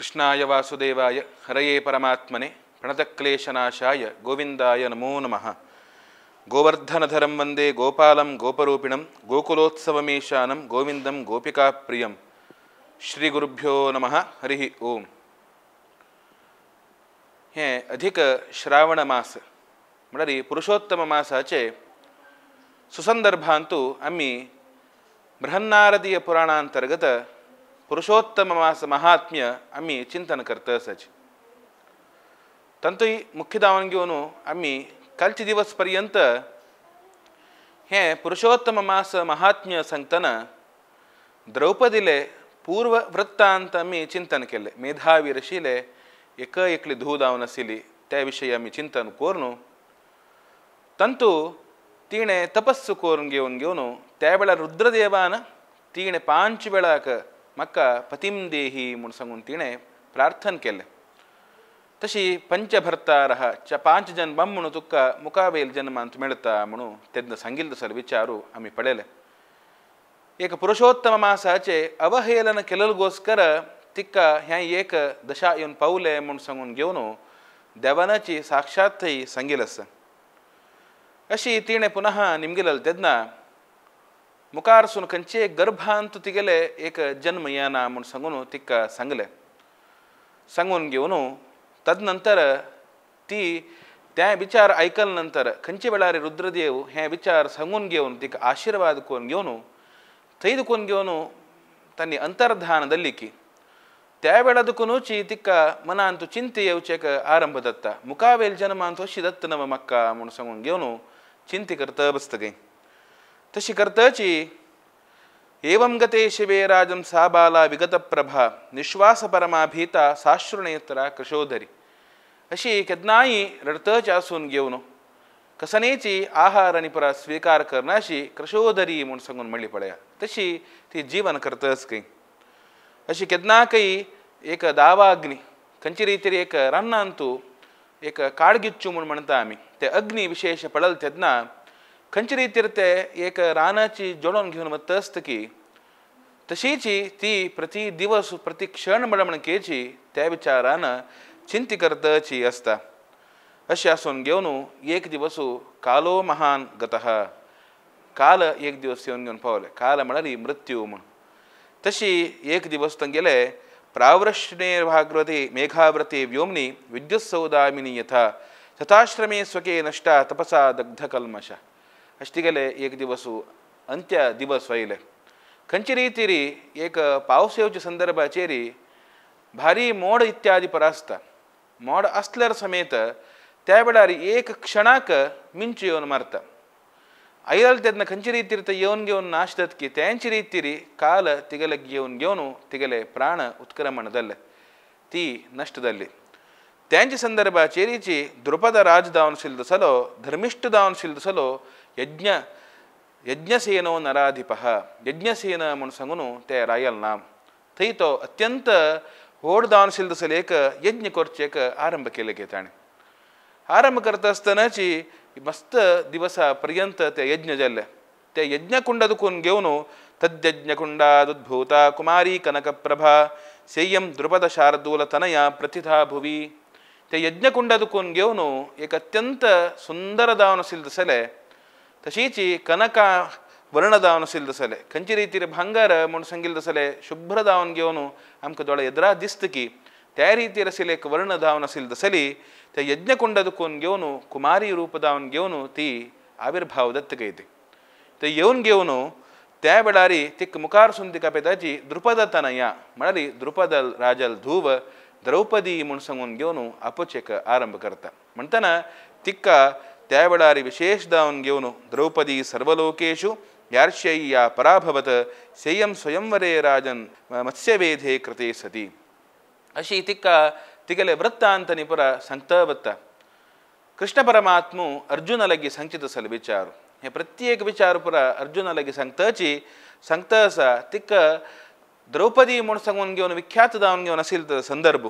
కృష్ణాయ వాసుదేవాయ హరయే పరమాత్మనే ప్రణతక్లేశనాశాయ గోవిందాయ నమో నమ గోవర్ధనధరం వందే గోపాలం గోపరూపిణం గోకులోత్సవమీశానం గోవిందం గోపికాప్రియం శ్రీ గురుభ్యో నమ హరి ఓం హే అధిక శ్రావణ మాస మరి పురుషోత్తమ ಮಾಸಾಚೆ ಸುಸಂದರ್ಭ ಅಂತೂ ಅಮ್ಮಿ ಬೃಹನ್ನಾರದಿಯ ಪುರಾಣ पुरुषोत्तम मास महात्म्य आम्ही चिंतन करत असच ही मुख्य घेऊन आम्ही कालचे दिवस पर्यंत हे पुरुषोत्तम मास महात्म्य सांगताना द्रौपदीले पूर्व वृत्तांत आम्ही चिंतन केले मेधावी रशिले एक एकली धू धावन त्या त्याविषयी आम्ही चिंतन कोरणू तंतू तिणे तपस्सु कोरून घेऊन घेऊन त्यावेळा रुद्रदेवानं तिणे पाच वेळाक मक्का पतिम देही म्हूण सांगून तिणें प्रार्थन केले तशी पंचभर्तारः च पांच जन्म म्हणून तुका मुकावेल जन्मांत मिळता म्हणून तेन्ना सांगिल्लो सर विचारू आम्ही पळयले एक पुरुषोत्तम मासाचे अवहेलन गोस्कर तिका हें एक दशा येवन पावलें म्हूण सांगून घेवन देवानाची साक्षातही सांगिल अशी तिणें पुन्हा निमगेलेल तेन्ना ಮುಖಾರ್ಸುನ ಕಂಚೆ ಗರ್ಭ ಅಂತ ತಿಗಲೆ ಏಕ ಜನ್ಮ ಯಾನ ಅಮ್ಮನ ಸಂಗನು ತಿಕ್ಕ ಸಂಗಲೆ ಸಂಗನ್ ಗೆವನು ತದ ನಂತರ ತಿ ತ್ಯಾ ವಿಚಾರ ಐಕಲ್ ನಂತರ ಕಂಚೆ ಬಳಾರಿ ರುದ್ರದೇವು ಹ್ಯಾ ವಿಚಾರ ಸಂಗನ್ ಗೆವನು ತಿಕ್ಕ ಆಶೀರ್ವಾದ ಕೋನ್ ಗೆವನು ತೈದು ಕೋನ್ ಗೆವನು ತನ್ನ ಅಂತರ್ಧಾನದಲ್ಲಿ ಕಿ ತ್ಯಾ ಬೆಳದಕ್ಕೂ ನೋಚಿ ತಿಕ್ಕ ಮನ ಅಂತ ಚಿಂತೆ ಯೋಚಕ ಆರಂಭದತ್ತ ಮುಖಾವೇಲ್ ಜನ್ಮ ಅಂತ ಹೊಸಿದತ್ತ ನಮ್ಮ ಮಕ್ಕ ಅಮ್ಮನ ಸಂಗನ್ ಗೆವನು ಚಿಂತೆ ಕರ್ತ तशी गते शिवे राजम सा बाला विगतप्रभा निश्वास परमा भीता साश्रुनेत्रा कृशोधरी अशी केदनाई रडतच आसून घेऊन कसनेची आहार आणि पुरा स्वीकार करनाशी कृशोधरी म्हणून सांगून म्हणली पळया तशी ती जीवन करतच काही अशी केदना काही एक दावाग्नी खंची रितीर एक रान्नांतू एक काळगिच्चू म्हणून म्हणता आम्ही ते अग्नी विशेष पडल तेदना खंयचे रीतीर ते एक रानाची जोडून घेऊन वत की तशीची ती प्रति दिवस प्रति क्षण केची त्या विचारान चिंती करतची असता अशी असून घेऊन एक दिवस कालो महान गत काल एक दिवस येऊन घेऊन पावले काल म्हणाली मृत्यू म्हणून तशी एक दिवस गेले प्रावृष्णेर्भाग्रते मेघाव्रते व्योमनी सौदामिनी यथा तथाश्रमे स्वके नष्टा तपसा दग्धकल्मशा ಏಕ ದಿವಸು ಅಂತ್ಯ ದಿವಸ ಕಂಚ ರೀತಿ ಪಾವಸಯ ಸಂದರ್ಭ ಚೇರಿ ಭಾರಿ ಮೋಡ ಇತ್ಯಾದಿ ಪರಾಸ್ತ ಮೋಡ ಏಕ ಕ್ಷಣಕ್ಕೆ ಮಿಂಚು ಯು ಮಾರತ ಐದ ಖಂಚ ರೀತಿ ಯು ನಾಶ ರೀತಿರಿ ಕಾಲ ತಿಗಲೆ ಪ್ರಾಣ ಉತ್ಕ್ರಮಣದಲ್ಲಿ ತೀ ನಷ್ಟೇ ಚಿ ಧ್ರುಪದ ರಾಜ ದಿನ ಶೀಲ್ದ ಸಲೋ ಧರ್ಮಿಷ್ಟ ದಾವನಶೀಲ್ದ ಸಲೋ ಯಜ್ಞ ಯಜ್ಞಸೇನೋ ನರಾಧಿಪ ಯಜ್ಞಸೇನ ಮನುಸಂಗನು ತೇ ರಾಯಲ್ ನಾಮ್ ತೈತೋ ಅತ್ಯಂತ ಹೋಡ್ದಾನ್ಸಿಲ್ದ ಸಲೇಕ ಯಜ್ಞ ಕೊರ್ಚೇಕ ಆರಂಭ ಕೇಲಕ್ಕೆ ತಾಣೆ ಆರಂಭ ಕರ್ತಸ್ತನಚಿ ಮಸ್ತ ದಿವಸ ಪರ್ಯಂತ ತೇ ಯಜ್ಞ ಜಲ್ಲೆ ತೇ ಯಜ್ಞಕುಂಡದು ಕುನ್ಗೆವನು ಕುಂಡಾದುದ್ಭೂತ ಕುಮಾರಿ ಕನಕಪ್ರಭಾ ಸೇಯಂ ದೃಪದ ಶಾರದೂಲ ತನಯ ಪ್ರತಿಥಾ ಭುವಿ ತೇ ಯಜ್ಞಕುಂಡದು ಕುನ್ಗೆವನು ಏಕ ಅತ್ಯಂತ ಸುಂದರದಾನಸಿಲ್ದ ಸಲೇ तशीची कनक वर्ण दावन दसले खची रीतीने भंगर म्हणून सगिल् दसले शुभ्र दावून घेऊन थोडं इद्रा दिसत की त्या रिती एक वर्ण दावन सिल्द दसली ते यज्ञकुंड दुखून घेऊन कुमारी रूप दावन घेऊन ती आविर्भाव दत्त ती ते येऊन घेऊन त्या वेळारी तिक मुखारसून तिका पे ताची या म्हणाली द्रुपदल राजल धूव द्रौपदी म्हणून सांगून घेऊन अपचेक आरंभ करता म्हणताना तिक्का ತ್ಯಾವಳಾರಿ ವಿಶೇಷದವನ್ಗೆವನು ದ್ರೌಪದಿ ಸರ್ವಲೋಕೇಶು ಯಾರ್ಶ್ಯಯ್ಯ ಪರಾಭವತ ಸೇಯಂ ಸ್ವಯಂವರೇ ರಾಜನ್ ಮತ್ಸ್ಯವೇಧೆ ಕೃತೆ ಸತಿ ಅಶಿ ತಿಕ್ಕ ತಿಗಲೆ ವೃತ್ತ ಅಂತ ನಿಪುರ ಸಂಕ್ತವತ್ತ ಕೃಷ್ಣ ಪರಮಾತ್ಮು ಅರ್ಜುನಲಗಿ ಸಲ ವಿಚಾರು ಹೇ ಪ್ರತ್ಯೇಕ ವಿಚಾರಪುರ ಅರ್ಜುನಲಗಿ ಸಂಕ್ತಚಿ ಸಂಕ್ತಸ ತಿಕ್ಕ ದ್ರೌಪದಿ ಮುಣಸಂಗವನ್ಗೆ ಅವನು ಅವನಿಗೆ ಅವನ ಸಂದರ್ಭ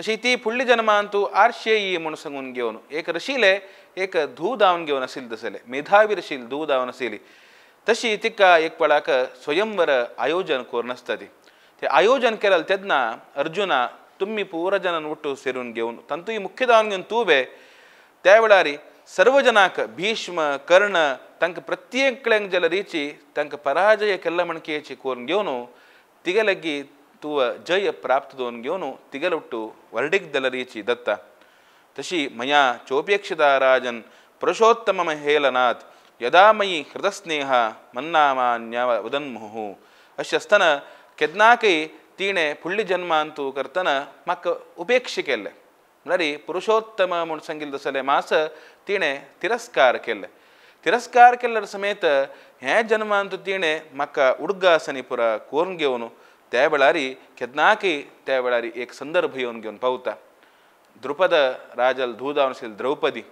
तशी ती फुडली जन्मान तू ई म्हणून सांगून घेऊन एक रशिले एक धू दावन घेवन आशिल्ली तसले मेधावी रशील धू दावन आशिल्ली तशी तिका एक पळाक स्वयंवर आयोजन करून आसता ती ते आयोजन केलं तेन्ना अर्जुना तुम्ही पुरा जनन उठू सेरून घेऊन ही मुख्य धावन घेऊन तूं बे त्या वेळारी भीष्म कर्ण तंक प्रत्येक जल रिची तांकां पराजय केल्ला म्हणकेची कोरून घेऊन तिगे लेगीत ತುವ ಜಯ ಪ್ರಾಪ್ತದೋನ್ಗ್ಯೋನು ತಿಗಲುಟ್ಟು ವರ್ಡಿಗ್ದಲರೀಚಿ ದತ್ತ ತಶಿ ಮಯಾ ಚೋಪೇಕ್ಷಿತ ರಾಜನ್ ಪುರುಷೋತ್ತಮ ಮಹೇಲನಾಥ್ ಯದಾ ಮಯಿ ಹೃದಸ್ನೇಹ ಮನ್ನಾಮಾನ್ಯ ವದನ್ಮುಹು ಅಶ್ಯಸ್ತನ ಕೆದ್ನಾಕೈ ತೀಣೆ ಪುಳ್ಳಿ ಜನ್ಮ ಅಂತೂ ಕರ್ತನ ಮಕ್ಕ ಉಪೇಕ್ಷೆ ಕೆಲ್ಲೆ ನರಿ ಪುರುಷೋತ್ತಮ ಮುಣಸಂಗಿಲ್ದ ಸಲೆ ಮಾಸ ತೀಣೆ ತಿರಸ್ಕಾರ ಕೆಲ್ಲೆ ತಿರಸ್ಕಾರ ಕೆಲ್ಲರ ಸಮೇತ ಹೇ ಜನ್ಮ ಅಂತೂ ತೀಣೆ ಮಕ್ಕ ಉಡ್ಗಾಸನಿಪುರ ಕೋರ್ಗೆವನು ತೇಬಳಾರಿ ಕೆದ್ನಾಕಿ ತೇಬಳಾರಿ ಏಕ ಸಂದರ್ಭ ಇವನಿಗೆ ಒಂದು ಪೌತ ದೃಪದ ರಾಜಲ್ ಧೂದ ದ್ರೌಪದಿ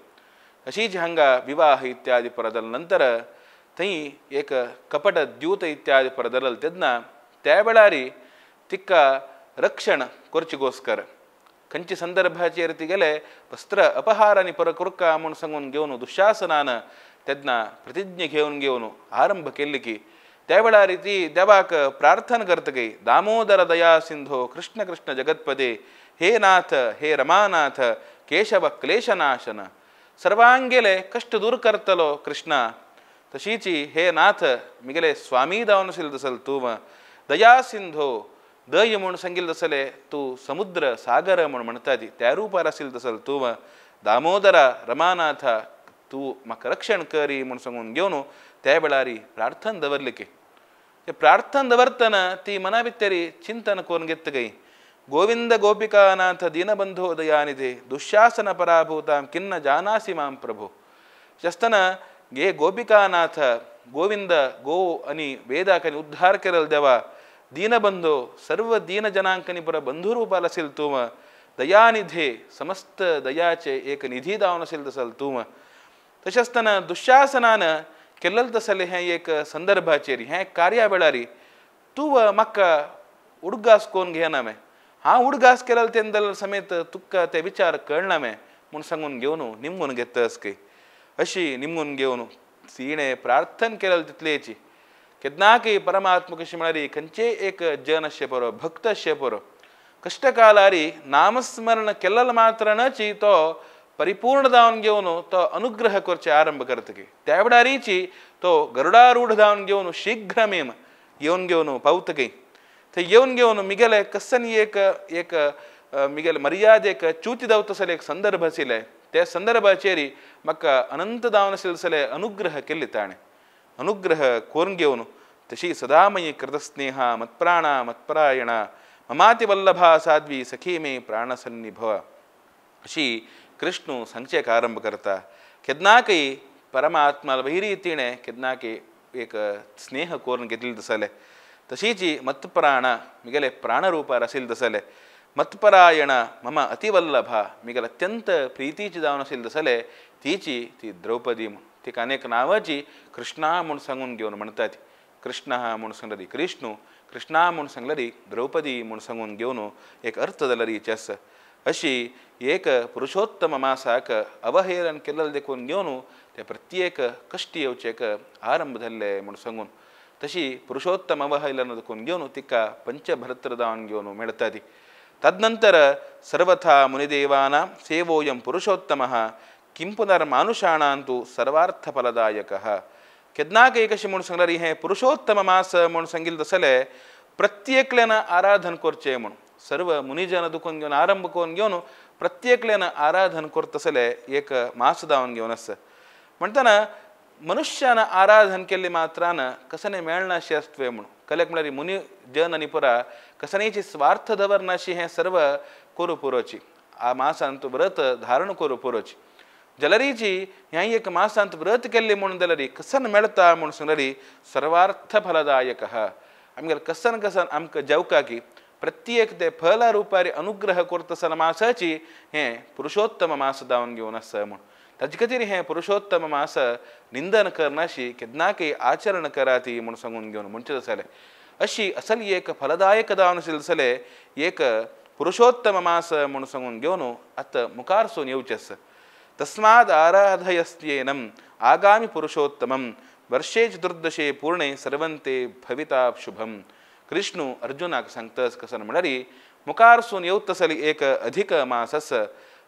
ಅಶೀಜ ಹಂಗ ವಿವಾಹ ಇತ್ಯಾದಿ ಪರದಲ್ ನಂತರ ತೈ ಏಕ ಕಪಟ ದ್ಯೂತ ಇತ್ಯಾದಿ ಪರದಲ್ಲ ತೆದ್ನ ತೇಬಳಾರಿ ತಿಕ್ಕ ರಕ್ಷಣ ಕೊರಚಿಗೋಸ್ಕರ ಕಂಚಿ ಸಂದರ್ಭ ಚೇರಿತಿಗೆಲೆ ವಸ್ತ್ರ ಅಪಹಾರ ನಿಪರ ಕುರ್ಕ ಮುಣಸಂಗೆ ಒಂದು ದುಶಾಸನಾನ ತೆದ್ನ ಪ್ರತಿಜ್ಞೆ ಘೇವನ್ಗೆ ಅವನು ಆರಂಭ ಎಲ್ಲಿಗೆ त्यावेळा देवाक ದೆವಾಕ करत ಕರ್ತಗೆ दामोदर दया सिंधो कृष्ण कृष्ण जगत्पदे हे नाथ हे रमानाथ केशव क्लेशनाशन सर्वांगेले कष्ट दूर करतलो कृष्णा तशीची हे नाथ मिगेले स्वामी दावन असेल दसल तू दया सिंधो दय म्हणून सांगिल तसले तू समुद्र सागर म्हणून म्हणता दी त्या रूपार असेल तसल तू दामोदरा रमानाथा तू मक रक्षण करी म्हणून सांगून घेऊन ತೇಬಳಾರಿ ಪ್ರಾರ್ಥನ್ ದವರ್ಲಿಕ್ಕೆ ಪ್ರಾರ್ಥನ್ ದವರ್ತನ ತಿ ಮನಬಿತ್ತರಿ ಚಿಂತನ ಕೋನ್ಗೆತ್ತಗೈ ಗೋವಿಂದ ಗೋಪಿಕಾನಾಥ ದೀನಬಂಧೋದಯಾನಿಧಿ ದುಶ್ಯಾಸನ ಪರಾಭೂತಾಂ ಕಿನ್ನ ಜಾನಾಸಿ ಮಾಂ ಪ್ರಭು ಶಸ್ತನ ಗೇ ಗೋಪಿಕಾನಾಥ ಗೋವಿಂದ ಗೋ ಅನಿ ವೇದಾಕನಿ ಉದ್ಧಾರಕರಲ್ ದೆವ ದೀನಬಂಧೋ ಸರ್ವ ದೀನ ಜನಾಂಕನಿ ಪುರ ಬಂಧುರೂಪಾಲ ಸಿಲ್ತೂಮ ದಯಾನಿಧಿ ಸಮಸ್ತ ದಯಾಚೆ ಏಕ ನಿಧಿ ದಾವನ ಸಿಲ್ದ ಸಲ್ತೂಮ ತಶಸ್ತನ ದುಶ್ಯಾಸನಾನ केलं तस हे एक संदर्भाचेरी हे कार्यावेळे तू व मक्का उडगास कोण घे हा उडगास केलं त्यांचार कळ ना मे म्हणून सांगून घेऊन निमगून घेत अशी निमून घेऊन तीने प्रार्थन केलं तिथलेची केदनाक परमात्मा कशी म्हणाली खचे एक जन असे परा भक्त असे परा कष्टकालारी नमस्मरण केलेलं मात्र नची तो परिपूर्ण धावून घेऊन तो अनुग्रह करचे आरंभ करत की त्यावेळारीची तो गरुडारूढ धावून घेऊन शीघ्र मेम येऊन घेऊन पावत की ते येऊन घेऊन मिगेले कस्सनी एक एक मिगेले मर्यादेक चूती दवतसले एक संदर्भ सिले त्या संदर्भाचेरी मक्का अनंत दावन सिलसले अनुग्रह केले ताणे अनुग्रह कोरून घेऊन तशी सदामयी कृतस्नेहा मत्प्राणा मत्परायणा वल्लभा साध्वी सखी मे प्राणसन्निभव अशी ಕೃಷ್ಣು ಆರಂಭ ಕರ್ತ ಕೆದ್ನಾಕೈ ಪರಮಾತ್ಮ ಬಹಿರೀತೀಣೆ ಕೆದ್ನಾಕೈ ಏಕ ಸ್ನೇಹ ಕೋರ್ನ ಗೆದಿಲ್ದ ಸಲೆ ತಶೀಚಿ ಪ್ರಾಣ ಮಿಗಲೆ ಪ್ರಾಣರೂಪ ರಸಿಲ್ದ ಸಲೆ ಮತ್ಪರಾಯಣ ಮಮ ಅತಿವಲ್ಲಭ ಮಿಗಲ ಅತ್ಯಂತ ಪ್ರೀತಿಚಿದಾವನ ಸಿಲ್ದ ಸಲೆ ತೀಚಿ ತಿ ದ್ರೌಪದಿ ತಿ ಅನೇಕ ನಾವಾಜಿ ಕೃಷ್ಣ ಮುಣಸಂಗುನ್ಗೆ ಅವನು ಮಣ್ತಾತಿ ಕೃಷ್ಣ ಮುಣಸಂಗದಿ ಕೃಷ್ಣು ಕೃಷ್ಣ ಮುಣಸಂಗ್ಲರಿ ದ್ರೌಪದಿ ಮುಣಸಂಗುನ್ಗೆ ಅವನು ಏಕ ಅರ್ಥದಲ್ಲರಿ ಚೆಸ್ ಅಶಿ ಏಕ ಪುರುಷೋತ್ತಮ ಮಾಸಾಕ ಅವಹೇರನ್ ಕೆಲ್ಲಲ್ದೇಕು ನ್ಯೋನು ತೆ ಪ್ರತ್ಯೇಕ ಕಷ್ಟಿ ಯೋಚೇಕ ಆರಂಭದಲ್ಲೇ ಮುಣಸಂಗುನ್ ತಶಿ ಪುರುಷೋತ್ತಮ ಅವಹ ಇಲ್ಲನದಕ್ಕೂ ನ್ಯೋನು ತಿಕ್ಕ ಪಂಚಭರತ್ರದ ಅನ್ಯೋನು ಮೇಳ್ತಾದಿ ತದನಂತರ ಸರ್ವಥಾ ಮುನಿದೇವಾನ ಸೇವೋಯಂ ಪುರುಷೋತ್ತಮ ಕಿಂಪುನರ್ ಮಾನುಷಾಣಾಂತು ಸರ್ವಾರ್ಥ ಫಲದಾಯಕ ಕೆದ್ನಾಕೈಕಶಿ ಮುಣಸಂಗ್ರೀ ಹೇ ಪುರುಷೋತ್ತಮ ಮಾಸ ಮುಣಸಂಗಿಲ್ದಸಲೆ ಪ್ರತ್ಯೇಕ್ಲೆನ ಆರಾಧನ ಕೊರ್ಚೆ ಮುಣು सर्व मुनिजन ದುಕೊಂದ್ घेऊन आरंभ करून घेऊन प्रत्येकल्यानं आराधन कोरतसले एक मास धावन घेऊन असं म्हणताना मनुष्यानं आराधन केली मात्रानं कसने मेळनाशी असत्वे म्हणून कलेक म्हणल्यारी मुनी जन आणि पुरा कसनेची स्वार्थ दवरनाशी हे सर्व कोरू पुरोची आ मासांत व्रत धारण करू पुरोची जलरीची ह्या एक मासांत व्रत केले म्हणून जलरी कसन मेळता म्हणून सर्वार्थ फलदायक आमगेर कसन कसन जवका की प्रत्येक फल रूपारी अनुग्रह करत ಸನ मासाची हे पुरुषोत्तम मास दावून घेऊन आसा हे ताजे खातीर हे पुरुषोत्तम मास निंदन करनाशी केदना काही आचरण कराती म्हणून सांगून घेऊन म्हणजे असले अशी असल एक फलदायक दावन एक पुरुषोत्तम मास म्हणून सांगून घेऊन आत मुखार सोन येवचें तस्माद आराधयस्त्येनम आगामी पुरुषोत्तमम वर्षे चतुर्दशे पूर्णे सर्वंते भविता शुभम ಕೃಷ್ಣು ಅರ್ಜುನಾಗ ಸಂಕ್ತಸ್ मुखारसून येऊ ಮುಖಾರ್ಸೂನ್ एक अधिक मास मासस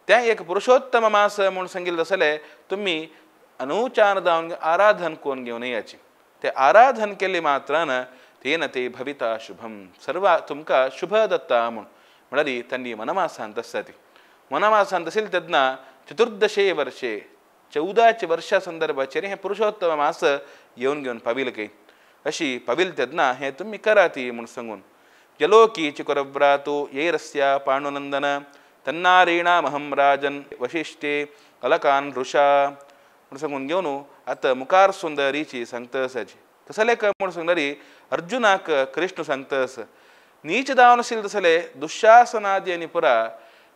त्या एक पुरुषोत्तम मास म्हणून सांगितलं तसले तुम्ही अनुचार जाऊन आराधन कोण घेऊन याचे ते आराधन केले मात्र तेन ते भविता शुभम सर्व तुमका शुभ दत्ता म्हणून म्हणाली त्यांनी मनमासांत असते मनमासांत असेल त्यांना चतुर्दशे वर्षे चौदाचे वर्षा संदर्भाचे हे पुरुषोत्तम मास येऊन घेऊन पाविल काही अशी पविल्त्यज्ञा हे तुम्ही कराती म्हणून सांगून जलोकी चिकुरभ्रातो येरस्या पाणुनंदन तन्नारीणामहं महमराजन वशिष्ठे अलकान ऋषा म्हणून सांगून घेऊन आता मुखार सुंदरीची सांगतसाची तसले क म्हूण सांगणारी अर्जुनाक कृष्ण सांगतस नीच दावनशील तसले दुःशासनादी कंची पुरा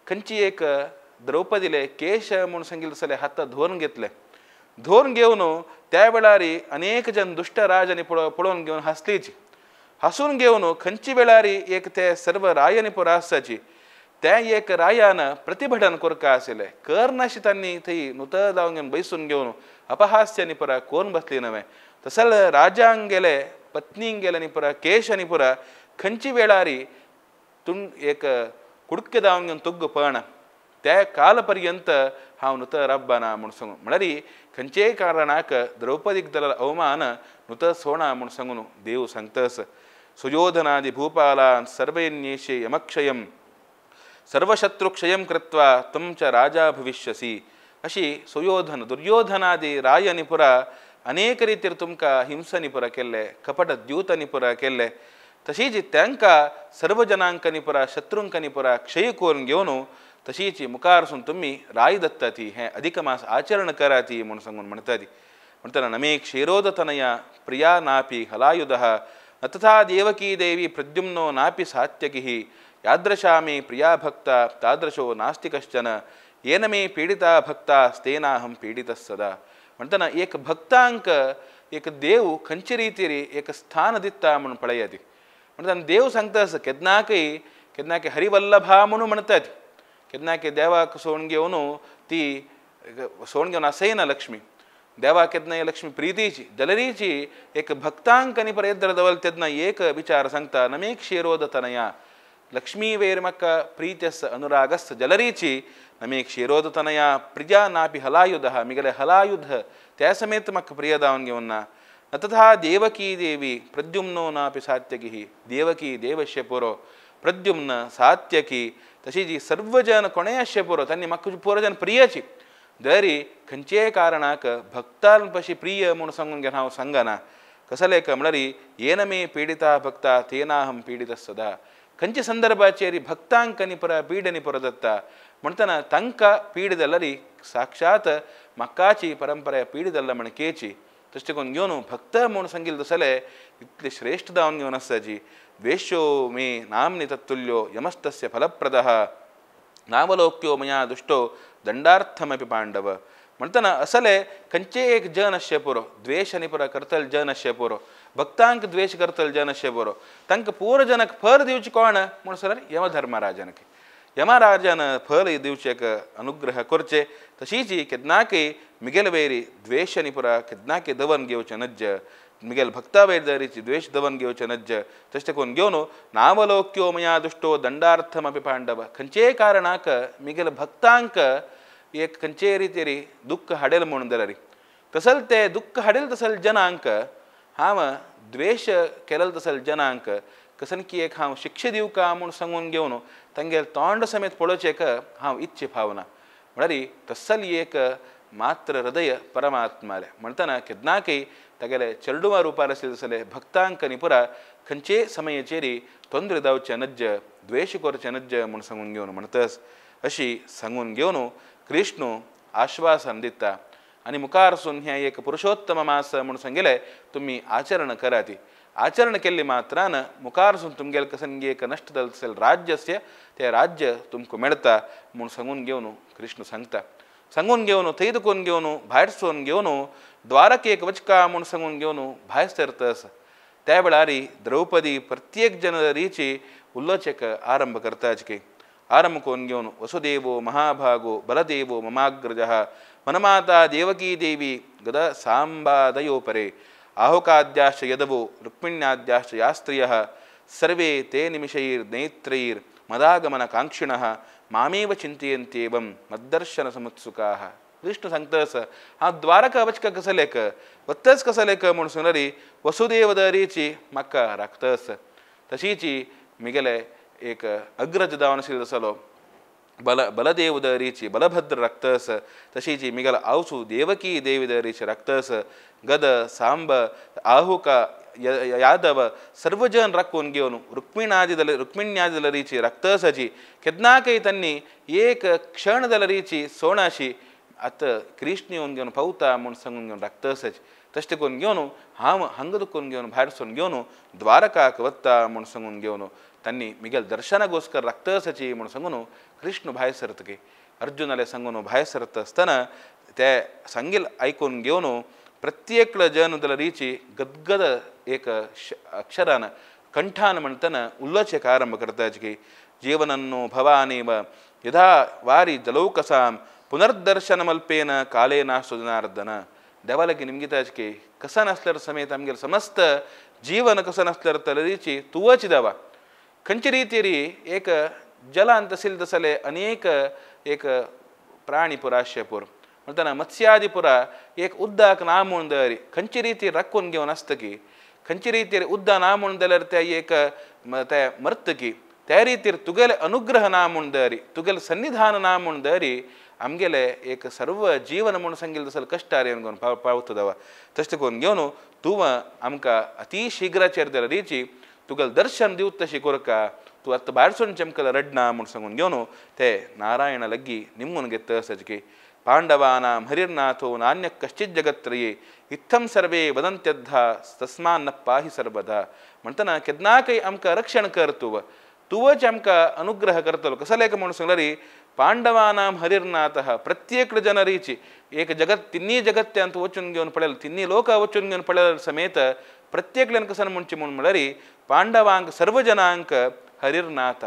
खंची एक द्रौपदीले केश म्हणून सांगिल तसले हात धुवन घेतले धोरण घेऊन त्यावेळारी अनेक जण दुष्ट राजनी पळ पळवून घेऊन हसलीची हसून घेऊन खंची वेळारी एक ते सर्व रायनी पुरासाची त्या एक रायानं प्रतिभटन कोरका आशिल्ले कर नाशी तांनी थंय नुत जावन बैसून घेवन अपहास्यानी पुरा कोण बसली नव्हे तसल राजां गेले पत्नीं गेले पुरा केश पुरा खंची वेळारी तुण एक कुडके धांवन घेवन तुग्ग पळना त्या काल पर्यंत हांव नुत रब्बाना म्हूण सांगू ಕಂಚೇ ಕಾರಣಾಕ ದ್ರೌಪದಿಗ್ದಲರ ಅವಮಾನ ನುತ ಸೋಣ ಮುಣಸಂಗನು ದೇವು ಸಂತಸ ಸುಯೋಧನಾದಿ ಭೂಪಾಲ ಸರ್ವೈನ್ಯೇಷೇ ಯಮಕ್ಷಯಂ ಕ್ಷಯಂ ಕೃತ್ವ ತ್ವಂ ಚ ರಾಜ ಭವಿಷ್ಯಸಿ ಅಶಿ ಸುಯೋಧನ ದುರ್ಯೋಧನಾದಿ ರಾಯನಿಪುರ ಅನೇಕ ರೀತಿಯ ತುಮಕ ಹಿಂಸನಿಪುರ ಕೆಲ್ಲೆ ಕಪಟ ದ್ಯೂತನಿಪುರ ಕೆಲ್ಲೆ ಸರ್ವಜನಾಂಕ ನಿಪುರ ಸರ್ವಜನಾಂಕನಿಪುರ ಶತ್ರುಂಕನಿಪುರ ಕ್ಷಯಕೋನ್ಗೆವನು तशीची मुखार सुन तुम्ही राय दत्ताती हे अधिक मास आचरण कराती म्हणून सांगून म्हणतात म्हणताना नमे क्षीरोदतनया प्रिया नापी हलायुध न तथा देवकी देवी प्रद्युम्नो नापि सात्यकी मे प्रिया भक्ता तादृशो नास्ति कश्चन येन मे पीडिता भक्ता स्तेनाहम पीडित सदा म्हणताना एक भक्तांक एक देव खंची रीतीरी एक स्थान दित्ता म्हणून पळयती म्हणताना देव सांगता केदनाकही केदनाके हरिवल्लभा म्हणून म्हणतात यज्ञाके देवाक सोणग्योव ती सोणग्योवसलक्ष देवाक्यज्ञ लक्ष्मी प्रीतीचि जलरीचि एक भक्ताकनीपरेद्र दज्ञे एकचारसंग न मी क्षीरोदतनया लक्ष्मीक्क प्रीतस्त अनुरागस्थ जलरीचि न मी क्षीरोदतनया प्रिया नापि हलायुध मिगले हलायुध ते समेत मक्ियदाना न देवकी देवी प्रद्युम्नो नात्यकि देवी देव्य पुरो प्रद्युम्न सात्यकी तशी जी सर्वजन जन कोणेय पुरो त्यांनी म्हाका तुजी पुरो जन प्रियची जरी खंचे कारणाक भक्तां पशी प्रिय म्हूण सांगून घेवन हांव सांगना कसले म्हणल्यारी येन मे पिडिता भक्ता तेनाहम पीडिता सदा खंयच्या संदर्भाचेर भक्तांक आनी पुरा पीड आनी पुरो जाता म्हणटना तांकां पीड साक्षात मक्काची परंपरा पीड जाल्ला म्हणकेची करून घेवन भक्त म्हूण सांगिल्ले तसले इतले श्रेष्ठ धांवन घेवन आसा जी वेश्यो मे नाम्नि तत्तुल्यो यमस्तस्य फलप्रदः नामलोक्यो मया दुष्टो दण्डार्थमपि पांडव म्हणताना असले कंचे एक पुरो द्वेष निपुर करतल पुरो भक्तांक द्वेष करतल ज पुरो तांक पूर जनक फल दिवचे कोण म्हणून सर यमधर्मराजनक यमराजन फल अनुग्रह करचे तशीची केदनाकी मिगेल वेरी द्वेष निपुरा केदनाकी दवन घेवचे नज्ज भक्ता वैदरीची द्वेष दवन घेऊन नज्ज तसेून घेऊन मया दुष्टो दंडार्थम अपांडव खंचे मिगेल भक्तांक एक खंचे रीते दुःख हाडेल म्हणून धरा तसल ते दुःख हाडेल जनांक हाव द्वेष केलं तसल जनांक कसन की एक हा शिक्ष देऊ का म्हणून सांगून घेऊन तंगे तोंड समेत पळवचे का हा इच्छे भावना म्हणली तसल एक मात्र हृदय परमात्मा म्हणतना केनाके ತಗಲೆ ಚರಡುಮ ರೂಪಾರ ಸಿಲ್ಸಲೆ ಭಕ್ತಾಂಕ ನಿಪುರ ಕಂಚೇ ಸಮಯ ಚೇರಿ ತೊಂದರೆ ದಾವು ಚನಜ್ಜ ದ್ವೇಷ ಕೊರ ಚನಜ್ಜ ಮುನ ಸಂಗುನ್ಗೆವನು ಮಣತಸ್ ಅಶಿ ಸಂಗುನ್ಗೆವನು ಕೃಷ್ಣು ಆಶ್ವಾಸ ಅಂದಿತ್ತ ಅನಿ ಮುಖಾರ ಏಕ ಪುರುಷೋತ್ತಮ ಮಾಸ ಮುಣ ಸಂಗೆಲೆ ತುಮ್ಮಿ ಆಚರಣ ಕರಾತಿ ಆಚರಣ ಕೆಲ್ಲಿ ಮಾತ್ರ ಮುಖಾರ ಸುನ್ ತುಮ್ಗೆಲ್ ಕಸಂಗೇಕ ನಷ್ಟದಲ್ಸಲ್ ರಾಜ್ಯಸ್ಯ ತೇ ರಾಜ್ಯ ತುಮ್ಕು ಮೆಡತ ಮುಣ ಸಂಗುನ್ಗೆವನು ಕೃಷ್ಣ ಸಂಗ್ತ ಸಂಗುನ್ಗೆವನು ತೆಗೆದುಕೊಂಗೆವನು ಬಾಯಿಸುವನ್ಗೆವನು ದ್ವಾರಕೆ ಕವಚಕಾಮುಣ್ ಸಂಗುನ್ಗೆವನು ಬಾಯಿಸ್ತಿರ್ತಸ ತ್ಯಾಬಳಾರಿ ದ್ರೌಪದಿ ಪ್ರತ್ಯೇಕ ಜನದ ರೀಚಿ ಉಲ್ಲೋಚಕ ಆರಂಭ ಕರ್ತಾಚಿಕೆ ಆರಂಭಕೋನ್ಗೆವನು ವಸುದೇವೋ ಮಹಾಭಾಗೋ ಬಲದೇವೋ ಮಮಾಗ್ರಜ ಮನಮಾತಾ ದೇವಕೀ ದೇವಿ ಗದ ಸಾಂಬಾದಯೋಪರೆ ಆಹುಕಾದ್ಯಾಶ್ಚ ಯದವೋ ರುಕ್ಮಿಣ್ಯಾದ್ಯಾಶ್ಚ ಯಾಸ್ತ್ರಿಯ ಸರ್ವೇ ತೇ ನಿಮಿಷೈರ್ ನೇತ್ರೈರ್ ಮದಾಗಮನ ಕಾಂಕ್ಷಿಣಃ मामेव चिंतयंत्येवम मद्दर्शन समत्सुका विष्णू हा द्वारका वचका कसं लेख वत्तस लेख म्हणून सुनरी वसुदेव दरीची मक्का राखतस तशीची मिगले एक अग्रज दावनशील असलो बल ಬಲದೇವುದ बलभद्र ಬಲಭದ್ರ ರಕ್ತಸ ತಶೀಚಿ ಮಿಗಲ ಔಸು देवकी ದೇವಿದ ರೀಚಿ ರಕ್ತಸ ಗದ यादव सर्वजन रखून घेऊन रुक्मिणाद रुक्मिणीदिल रिची रक्तासची केदनाक त्यांनी एक क्षण जल रिची सोणाशी आता कृष्ण येऊन घेऊन पवता म्हणून सांगून घेऊन रक्तासची तश दे करून घेऊन हाम हंग दुखून घेऊन बाहेर सरून घेऊन द्वारकात वत्ता म्हणून सांगून घेऊन त्यांनी निघेल दर्शन गोस्कर रक्तासची म्हणून सांगून कृष्ण भाय सरत गे अर्जुनाला सांगून भाय सरता असताना ते सांगिल आयकून घेऊन प्रत्येक जैन जल रिची गद्गद ಏಕ ಶ कंठान ಕಂಠಾನ उल्लचक आरंभ ಆರಂಭ ಕರ್ತಾಜಿಗೆ ಜೀವನನ್ನು ಭವಾನೇವ ಯಥಾ ವಾರಿ ಜಲೌಕಸಾಂ ಪುನರ್ದರ್ಶನಮಲ್ಪೇನ ಕಾಲೇನಾಸ್ತು ಜನಾರ್ದನ ದೆವಲಗಿ ನಿಮ್ಗಿತಾಚಿಕೆ ಕಸ ನಸ್ಲರ ಸಮೇತ ನಮಗೆ ಸಮಸ್ತ ಜೀವನ ಕಸ ನಸ್ಲರ ತಲೆದೀಚಿ ತೂವಚಿದವ ರೀತಿಯರಿ ಏಕ ಜಲ ಅಂತ ಸಿಲ್ದ ಸಲೆ ಅನೇಕ ಏಕ ಪ್ರಾಣಿ ಪುರಾಶ್ಯಪುರ್ ಮತ್ಸ್ಯಾದಿಪುರ ಏಕ ಉದ್ದಾಕ ಕಂಚಿ ರೀತಿ ರಕ್ಕೊಂಗೆ ಒನಸ್ತಕಿ ಕಂಚಿ ರೀತಿಯ ಉದ್ದ ನಾಮುಂಡಲರ್ತೆ ಏಕ ಮತ್ತೆ ಮರ್ತಕಿ ತಯಾರೀತಿರ್ ತುಗಲ ಅನುಗ್ರಹ ನಾಮುಂಡರಿ ತುಗಲ ಸನ್ನಿಧಾನ ನಾಮುಂಡರಿ ಅಮ್ಗೆಲೆ ಏಕ ಸರ್ವ ಜೀವನ ಮುಣಸಂಗಿಲ್ದ ಸಲ ಕಷ್ಟ ರೀ ಅವನಿಗೊಂದು ಪಾವ ಪಾವತದವ ತಷ್ಟಕ್ಕೊಂಗ್ಯವನು ತೂವ ಅಮ್ಕ ಅತಿ ಶೀಘ್ರ ಶೀಘ್ರಾಚಾರ್ಯರ ರೀಚಿ ತುಗಲ್ ದರ್ಶನ್ ದಿವತ್ತ ಶಿಕೊರಕ ತು ಅತ್ತ ಬಾರ್ಸೋಣ ರಡ್ನಾ ರಡ್ನ ಮುಣಸಂಗೊಂಗ್ಯವನು ತೇ ನಾರಾಯಣ ಲಗ್ಗಿ ನಿಮ್ಮನಿಗೆ ತಸಜ್ಕಿ पाण्डवानां हरिर्नाथो नान्य कश्चित जगत्रये इत्थम सर्वे वदंत्यद्धा तस्मान्न पाहि सर्वदा म्हणताना केदना काही आमकां रक्षण कर तुव तुवच अमक अनुग्रह करतलो कसले म्हणून सांगलरी पांडवानां हरिर्नाथ प्रत्येक जनरीचि एक जगत तिन्ही जगत ते वचून घेऊन पळयला तिन्ही लोक वचून घेऊन पळयला समेत प्रत्येक जण कसं म्हणचे म्हणून म्हळ्यारी पांडवांक सर्व जनांक हरिर्नाथ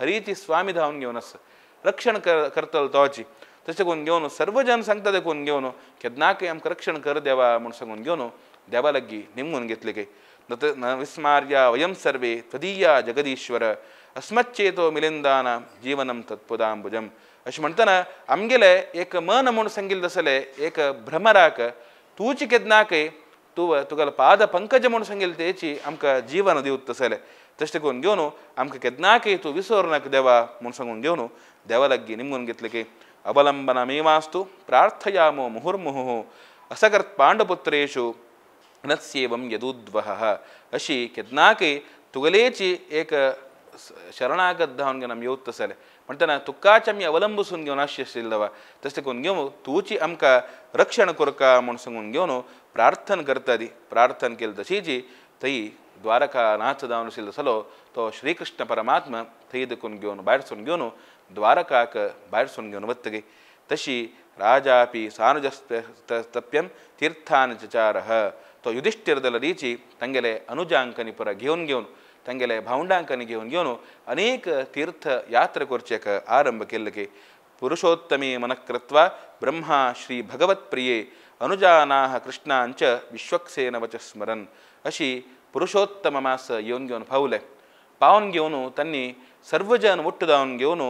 हरीची स्वामी धावून घेऊन रक्षण कर करतलो तोची तशें घेवन सर्व जन सांगता देखून घेऊन केन्नाकय आमक रक्षण कर देवा म्हूण सांगून घेऊन देवा निमून नेमून घेतले गे नत न विस्मार्या वयं सर्वे त्वदीया जगदीश्वर अस्मच्चेतो मिलिंदाना जीवनम तत्पुदांबुजम अशे म्हणताना आमगेले एक मन म्हूण सांगिल्लें तसलें एक भ्रमराक तुजी केदनाक तू तुगेलो पाद पंकज म्हणून सांगिल्लें तेची आमकां जीवन दिवत तसले तशें करून घेऊन आमकां केन्नाकय तूं विसोर देवा म्हणून सांगून घेऊन देवा लागीं निमून घेतलें की ಅವಲಂಬನಮೇವಾಸ್ತು ಪ್ರಾರ್ಥಯಾಮೋ ಮುಹುರ್ಮುಹು ಅಸಕರ್ತ್ ಪಾಂಡುಪುತ್ರು ನತ್ಸೇವಂ ಯದೂದ್ವಹ ಅಶಿ ಕೆದ್ನಾಕೆ ತುಗಲೇಚಿ ಏಕ ಶರಣಾಗದ್ದ ಅವನಿಗೆ ನಮ್ಮ ಯೋತ್ತಸಲೆ ಮಂಟನ ತುಕ್ಕಾಚಮಿ ಅವಲಂಬಿಸುನ್ಗೆ ನಾಶ್ಯಸಿಲ್ಲವ ತಸ್ತಕೊಂಗ್ಯವು ತೂಚಿ ಅಂಕ ರಕ್ಷಣೆ ಕೊರಕ ಮುಣಸಂಗೊಂಗ್ಯವನು ಪ್ರಾರ್ಥನ್ ಕರ್ತದಿ ಪ್ರಾರ್ಥನ್ ಕೆಲ ದಶೀಜಿ ತೈ ದ್ವಾರಕಾನಾಥದವನು ಸಿಲ್ದಸಲೋ ತೋ ಶ್ರೀಕೃಷ್ಣ ಪರಮಾತ್ಮ ತೈದಕೊಂಗ್ಯವನು ಬಾರಿಸೊಂಗ್ಯವನು द्वारकाक बाहेरसून घेऊन वत्तके तशी राजा सानुजस्तप्यम तीर्थान चार हुधिष्ठिर्दल रीची तंगेले पर घेऊन घेऊन तंगेले भाऊंडांकनी घेऊन घेऊन अनेक तीर्थयातकुर्चेक आरंभ केल गे पुरुषोत्तमे मनःकृत्वा ब्रह्मा श्रीभगवप्रिये अनुजाना कृष्णान्च विश्वक्सेन वच स्मरन अशी पुरुषोत्तम मास येऊन घेऊन फावले घेऊन त्यांनी सर्वजन ಸರ್ವಜನ್ ಒಟ್ಟುದವನ್ घेऊन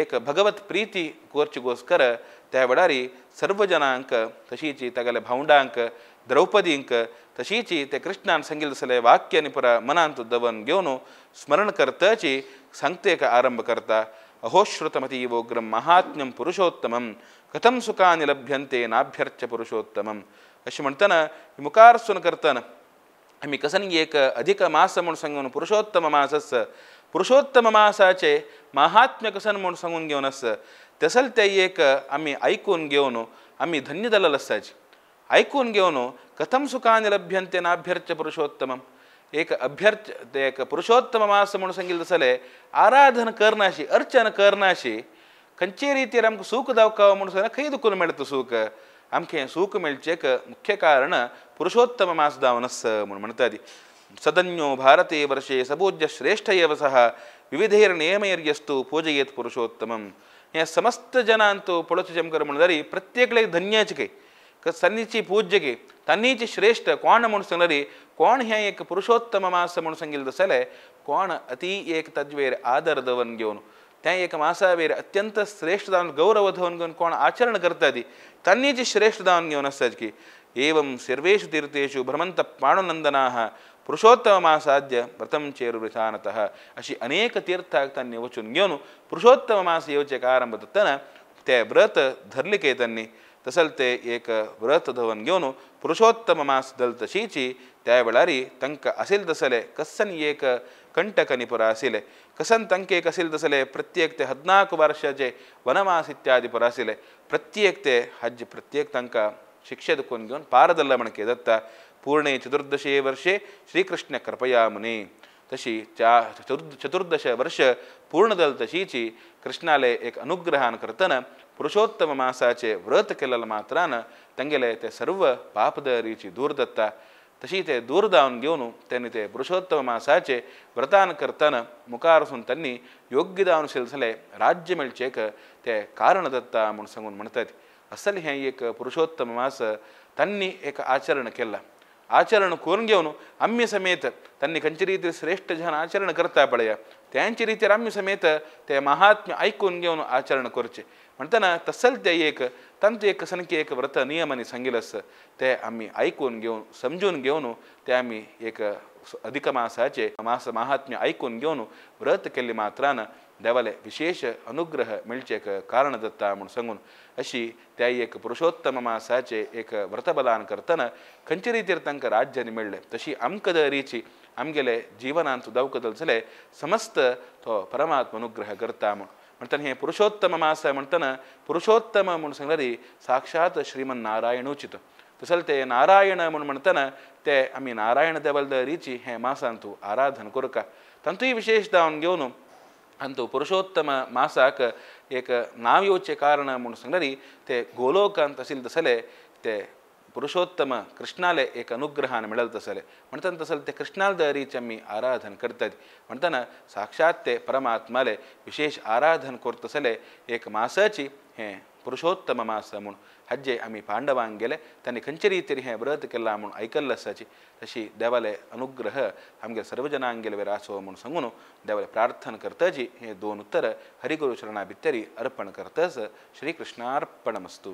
एक भगवत प्रीती ಕೋರ್ಚಿಗೋಸ್ಕರ त्या सर्व सर्वजनांक तशीची तगले भावंडांक द्रौपदींक तशीची ते कृष्णान सांगितलेले वाक्य निपुर मनांत दवन घेऊन स्मरण करताची संक्तेक आरंभ करता अहोश्रुतमती वोग्रम महात्म्यम पुरुषोत्तमम कथम सुखाने लभ्यंते नाभ्यर्च पुरुषोत्तमम अशी म्हणताना मुखार सुन आम्ही कसं एक अधिक मास म्हणून सांगून पुरुषोत्तम मासस पुरुषोत्तम मासाचे महात्म्य कसं म्हणून सांगून घेऊन असत तसल ते एक आम्ही ऐकून घेऊन आम्ही धन्य झालेलं असायचे ऐकून घेऊन कथम सुखाने लभ्यंते नाभ्यर्च पुरुषोत्तम एक अभ्यर्च ते एक पुरुषोत्तम मास म्हणून सांगितलं तसले आराधन करणाशी अर्चन करणाशी खंचे रीती सुख दावकावं म्हणून सांगा खै दुखून मिळतं सुख आमके हे मेळचेक मुख्य कारण पुरुषोत्तम मास धावनस म्हणून म्हणतात सदन्यो भारते वर्षे सबूज्यश्रेष्ठय विविधेर विविधेरने पूजयेत पुरुषोत्तमं या समस्त जनांतो तो जमकर म्हणूनरी प्रत्येकला एक धन्याची सन्नीची पूज्य की तन्हीच श्रेष्ठ कोण म्हणू सगरी कोण ह्या एक पुरुषोत्तम मास म्हणून सांगितलं कोण अति एक तज्वेर आदर दवन घेऊन त्या एक मासावेर अत्यंत श्रेष्ठ गौरव धवन घेऊन कोण आचरण करतात तन्येचि श्रेष्ठदान्योनसज्जि एवं सर्वेषु तीर्थेषु भ्रमंत पाणुनंदनाः पुरुषोत्तममासाद्य व्रतं चेरुवृथानतः अशी अनेक तीर्थांनी वचून घेऊन पुरुषोत्तममास येवचे आरंभ दत्तन ते व्रत धरले के त्यांनी तसल ते एक व्रत धवन घेऊन पुरुषोत्तम मास त्या त्यावेळारी तंक असेल तसले कस्सन एक कंटक कसन तंके कसील तसले प्रत्येक ते हद्नाक वर्षाचे वनमास इत्यादी परासिले प्रत्येक ते हज प्रत्येक तांका शिक्षेद कोण घेऊन पारदल्ल म्हणके दत्ता पूर्णे चतुर्दशे वर्षे श्रीकृष्ण कृपया मुनी तशी चा चतुर्दशे वर्ष पूर्णदल तशीची कृष्णाले एक अनुग्रहान करतन पुरुषोत्तम मासाचे व्रत केलल मात्रान तंगेले ते सर्व बापदारीची दूर दत्ता तशी ते दूर जाऊन घेऊन त्यांनी ते पुरुषोत्तम मासाचे व्रतान करताना मुखार असून त्यांनी योग्य दावन शिलसले राज्य एक ते कारण दत्ता म्हणून सांगून म्हणतात अस्सल हे एक पुरुषोत्तम मास त्यांनी एक आचरण केला आचरण करून घेऊन आम्ही समेत त्यांनी कंची रीती श्रेष्ठ जन आचरण करता पळया त्यांची रीती आम्ही समेत ते महात्म्य ऐकून घेऊन आचरण करचे म्हणताना तसल ते एक तंत एक सनकी एक व्रत नियम सांगेल असतं ते आम्ही ऐकून घेऊन समजून घेऊन ते आम्ही एक अधिक मासाचे मास महात्म्य ऐकून घेऊन व्रत केले मात्रानं देवाले विशेष अनुग्रह मिळचे एक कारण दत्ता म्हणून सांगून अशी त्या एक पुरुषोत्तम मासाचे एक व्रत बलान करताना खंचरी तीर्थांक राज्याने मिळले तशी आमकद रिची आमगेले जीवनांत उदवकदल समस्त तो परमात्म अनुग्रह करता म्हणून ಮಾಡ್ತಾನೆ ಹೇ ಪುರುಷೋತ್ತಮ ಮಾಸ ಮಾಡ್ತಾನೆ ಪುರುಷೋತ್ತಮ ಮುನ್ ಸಂಗರಿ ಸಾಕ್ಷಾತ್ ಶ್ರೀಮನ್ ನಾರಾಯಣೋಚಿತ ತುಸಲ್ತೆ ನಾರಾಯಣ ಮುನ್ ಮಾಡ್ತಾನ ತೇ ಅಮ್ಮಿ ನಾರಾಯಣ ದೇವಲ್ದ ರೀಚಿ ಹೇ ಮಾಸ ಅಂತು ಆರಾಧನ ಕುರುಕ ತಂತು ಈ ವಿಶೇಷದ ಅವನಿಗೆವನು ಅಂತೂ ಪುರುಷೋತ್ತಮ ಮಾಸಾಕ ಏಕ ನಾವ್ಯೋಚ್ಯ ಕಾರಣ ಮುನ್ ಸಂಗರಿ ತೇ ಗೋಲೋಕ ಅಂತ ಸಿಲ್ದ ಸಲೆ ತೇ पुरुषोत्तम कृष्णाले एक अनुग्रहानं मिळत असले म्हणतात तसं ते कृष्णाला दरीच्या मी आराधन करतात म्हणताना साक्षात ते परमात्माले विशेष आराधन करत असले एक मासाची हे पुरुषोत्तम मास म्हणून हज्जे आम्ही पांडवांक गेले त्यांनी खंचे रितीने हे व्रत केला म्हणून ऐकलं तशी देवाले अनुग्रह आमगे सर्वजनांगेले जनांगेल विरासो म्हणून सांगून देवाले प्रार्थना करतजी हे दोन उत्तर हरिगुरु शरणा भित्तरी अर्पण करतस श्रीकृष्णार्पणमस्तू